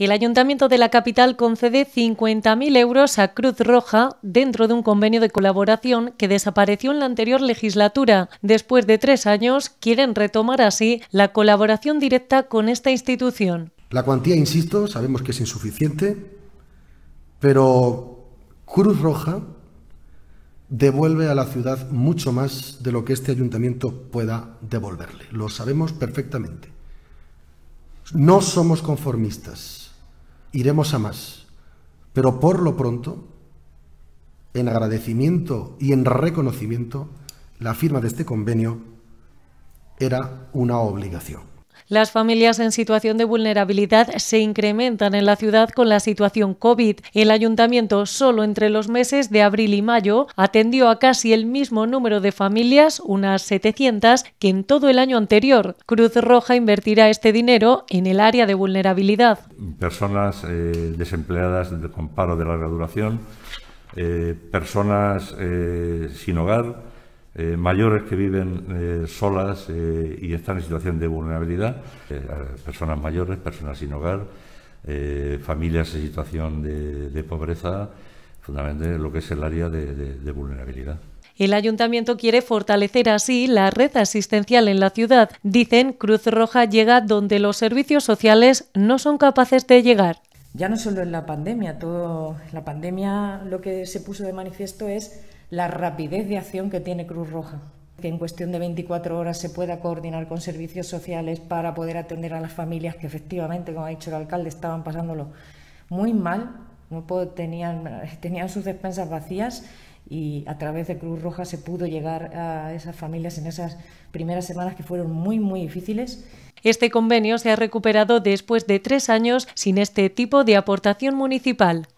El Ayuntamiento de la capital concede 50.000 euros a Cruz Roja dentro de un convenio de colaboración que desapareció en la anterior legislatura. Después de tres años, quieren retomar así la colaboración directa con esta institución. La cuantía, insisto, sabemos que es insuficiente, pero Cruz Roja devuelve a la ciudad mucho más de lo que este ayuntamiento pueda devolverle. Lo sabemos perfectamente. No somos conformistas iremos a más. Pero por lo pronto, en agradecimiento y en reconocimiento, la firma de este convenio era una obligación. Las familias en situación de vulnerabilidad se incrementan en la ciudad con la situación COVID. El ayuntamiento solo entre los meses de abril y mayo atendió a casi el mismo número de familias, unas 700, que en todo el año anterior. Cruz Roja invertirá este dinero en el área de vulnerabilidad. Personas eh, desempleadas con paro de larga duración, eh, personas eh, sin hogar, eh, mayores que viven eh, solas eh, y están en situación de vulnerabilidad, personas mayores, personas sin hogar, familias en situación de, pobreza, fundamentalmente lo que es el área de vulnerabilidad. El ayuntamiento quiere fortalecer así la red asistencial en la ciudad. Dicen, Cruz Roja llega donde los servicios sociales no son capaces de llegar ya no solo en la pandemia, todo la pandemia lo que se puso de manifiesto es la rapidez de acción que tiene Cruz Roja, que en cuestión de 24 horas se pueda coordinar con servicios sociales para poder atender a las familias que efectivamente, como ha dicho el alcalde, estaban pasándolo muy mal, no tenían, tenían sus despensas vacías y a través de Cruz Roja se pudo llegar a esas familias en esas primeras semanas que fueron muy, muy difíciles este convenio se ha recuperado después de tres años sin este tipo de aportación municipal.